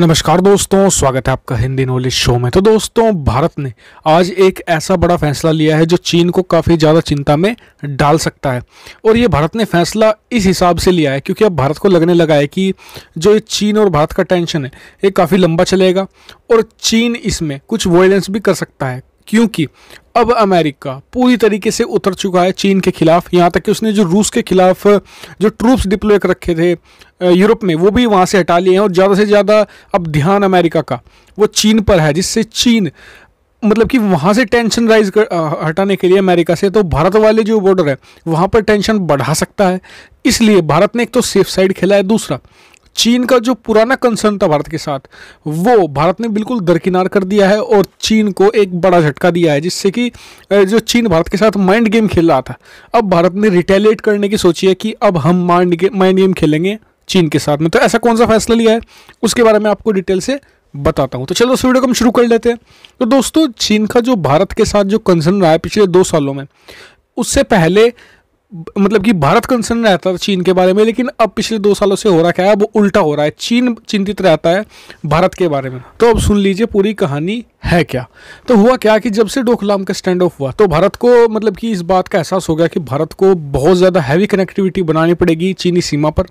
नमस्कार दोस्तों स्वागत है आपका हिंदी नॉलेज शो में तो दोस्तों भारत ने आज एक ऐसा बड़ा फैसला लिया है जो चीन को काफ़ी ज़्यादा चिंता में डाल सकता है और ये भारत ने फैसला इस हिसाब से लिया है क्योंकि अब भारत को लगने लगा है कि जो ये चीन और भारत का टेंशन है ये काफ़ी लंबा चलेगा और चीन इसमें कुछ वॉयलेंस भी कर सकता है क्योंकि अब अमेरिका पूरी तरीके से उतर चुका है चीन के खिलाफ यहाँ तक कि उसने जो रूस के खिलाफ जो ट्रूप्स डिप्लोय कर रखे थे यूरोप में वो भी वहाँ से हटा लिए हैं और ज़्यादा से ज़्यादा अब ध्यान अमेरिका का वो चीन पर है जिससे चीन मतलब कि वहाँ से टेंशन राइज कर हटाने के लिए अमेरिका से तो भारत वाले जो बॉर्डर है वहाँ पर टेंशन बढ़ा सकता है इसलिए भारत ने एक तो सेफ साइड खेला है दूसरा चीन का जो पुराना कंसर्न था भारत के साथ वो भारत ने बिल्कुल दरकिनार कर दिया है और चीन को एक बड़ा झटका दिया है जिससे कि जो चीन भारत के साथ माइंड गेम खेल रहा था अब भारत ने रिटेलिएट करने की सोची है कि अब हम माइंड गे, माइंड गेम खेलेंगे चीन के साथ में तो ऐसा कौन सा फैसला लिया है उसके बारे में आपको डिटेल से बताता हूँ तो चलो इस वीडियो को हम शुरू कर लेते हैं तो दोस्तों चीन का जो भारत के साथ जो कंसर्न रहा है पिछले दो सालों में उससे पहले मतलब कि भारत कंसर्न रहता था चीन के बारे में लेकिन अब पिछले दो सालों से हो रहा क्या है वो उल्टा हो रहा है चीन चिंतित रहता है भारत के बारे में तो अब सुन लीजिए पूरी कहानी है क्या तो हुआ क्या कि जब से डोकलाम का स्टैंड ऑफ हुआ तो भारत को मतलब कि इस बात का एहसास हो गया कि भारत को बहुत ज़्यादा हैवी कनेक्टिविटी बनानी पड़ेगी चीनी सीमा पर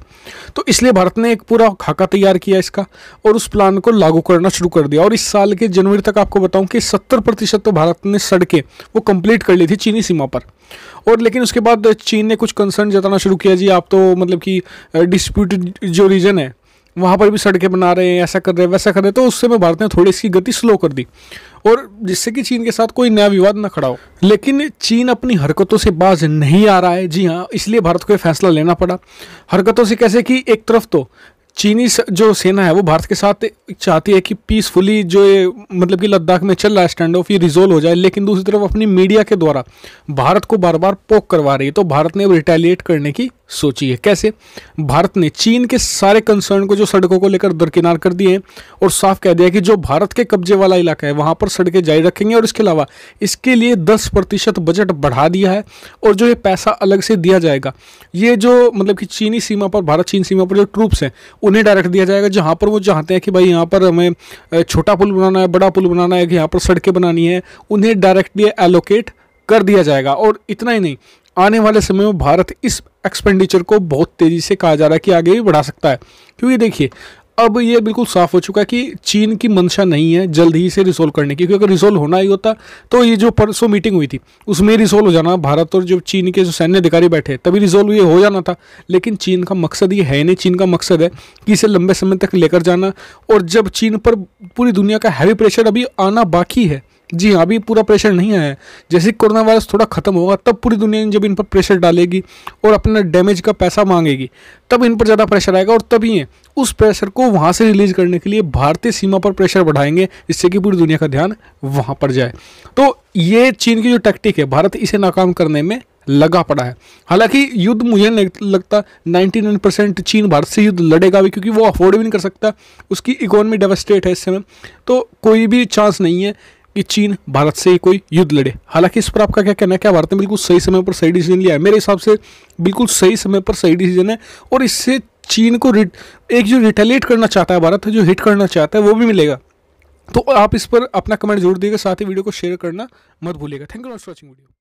तो इसलिए भारत ने एक पूरा खाका तैयार किया इसका और उस प्लान को लागू करना शुरू कर दिया और इस साल के जनवरी तक आपको बताऊं कि सत्तर प्रतिशत तो भारत ने सड़कें वो कंप्लीट कर ली थी चीनी सीमा पर और लेकिन उसके बाद चीन ने कुछ कंसर्न जताना शुरू किया जी आप तो मतलब कि डिस्प्यूट जो रीजन है वहाँ पर भी सड़कें बना रहे हैं ऐसा कर रहे हैं वैसा कर रहे हैं तो उससे में भारत ने थोड़ी इसकी गति स्लो कर दी और जिससे कि चीन के साथ कोई नया विवाद न खड़ा हो लेकिन चीन अपनी हरकतों से बाज नहीं आ रहा है जी हाँ इसलिए भारत को यह फैसला लेना पड़ा हरकतों से कैसे कि एक तरफ तो चीनी जो सेना है वो भारत के साथ चाहती है कि पीसफुली जो ये मतलब कि लद्दाख में चल रहा है स्टैंड ऑफ ये रिजोल्व हो जाए लेकिन दूसरी तरफ अपनी मीडिया के द्वारा भारत को बार बार पोक करवा रही है तो भारत ने अब रिटेलिएट करने की सोचिए कैसे भारत ने चीन के सारे कंसर्न को जो सड़कों को लेकर दरकिनार कर दिए हैं और साफ कह दिया कि जो भारत के कब्जे वाला इलाका है वहां पर सड़कें जारी रखेंगे और इसके अलावा इसके लिए 10 प्रतिशत बजट बढ़ा दिया है और जो ये पैसा अलग से दिया जाएगा ये जो मतलब कि चीनी सीमा पर भारत चीन सीमा पर जो ट्रूप्स हैं उन्हें डायरेक्ट दिया जाएगा जहाँ पर वो चाहते हैं कि भाई यहाँ पर हमें छोटा पुल बनाना है बड़ा पुल बनाना है कि यहाँ पर सड़कें बनानी है उन्हें डायरेक्टली एलोकेट कर दिया जाएगा और इतना ही नहीं आने वाले समय में भारत इस एक्सपेंडिचर को बहुत तेज़ी से कहा जा रहा है कि आगे भी बढ़ा सकता है क्योंकि देखिए अब ये बिल्कुल साफ हो चुका है कि चीन की मंशा नहीं है जल्द ही इसे रिसोल्व करने की क्योंकि अगर रिसोल्व होना ही होता तो ये जो परसों मीटिंग हुई थी उसमें रिसोल्व हो जाना भारत और जो चीन के जो सैन्य अधिकारी बैठे तभी रिसोल्व ये हो जाना था लेकिन चीन का मकसद ये है नहीं चीन का मकसद है कि इसे लंबे समय तक लेकर जाना और जब चीन पर पूरी दुनिया का हैवी प्रेशर अभी आना बाकी है जी हाँ अभी पूरा प्रेशर नहीं आया है जैसे कोरोना वायरस थोड़ा ख़त्म होगा तब पूरी दुनिया जब इन पर प्रेशर डालेगी और अपना डैमेज का पैसा मांगेगी तब इन पर ज़्यादा प्रेशर आएगा और तभी है उस प्रेशर को वहाँ से रिलीज़ करने के लिए भारतीय सीमा पर प्रेशर बढ़ाएंगे जिससे कि पूरी दुनिया का ध्यान वहाँ पर जाए तो ये चीन की जो टैक्टिक है भारत इसे नाकाम करने में लगा पड़ा है हालांकि युद्ध मुझे नहीं लगता 99 परसेंट चीन भारत से युद्ध लड़ेगा भी क्योंकि वो अफोर्ड भी नहीं कर सकता उसकी इकोनॉमी डेवस्टेट है इस समय तो कोई भी चांस नहीं है कि चीन भारत से ही कोई युद्ध लड़े हालांकि इस पर आपका क्या कहना है क्या भारत ने बिल्कुल सही समय पर सही डिसीजन लिया है मेरे हिसाब से बिल्कुल सही समय पर सही डिसीजन है और इससे चीन को एक जो रिटेलिएट करना चाहता है भारत जो हिट करना चाहता है वो भी मिलेगा तो आप इस पर अपना कमेंट जोड़ दीजिएगा साथ ही वीडियो को शेयर करना मत भूलिएगा thank you for watching video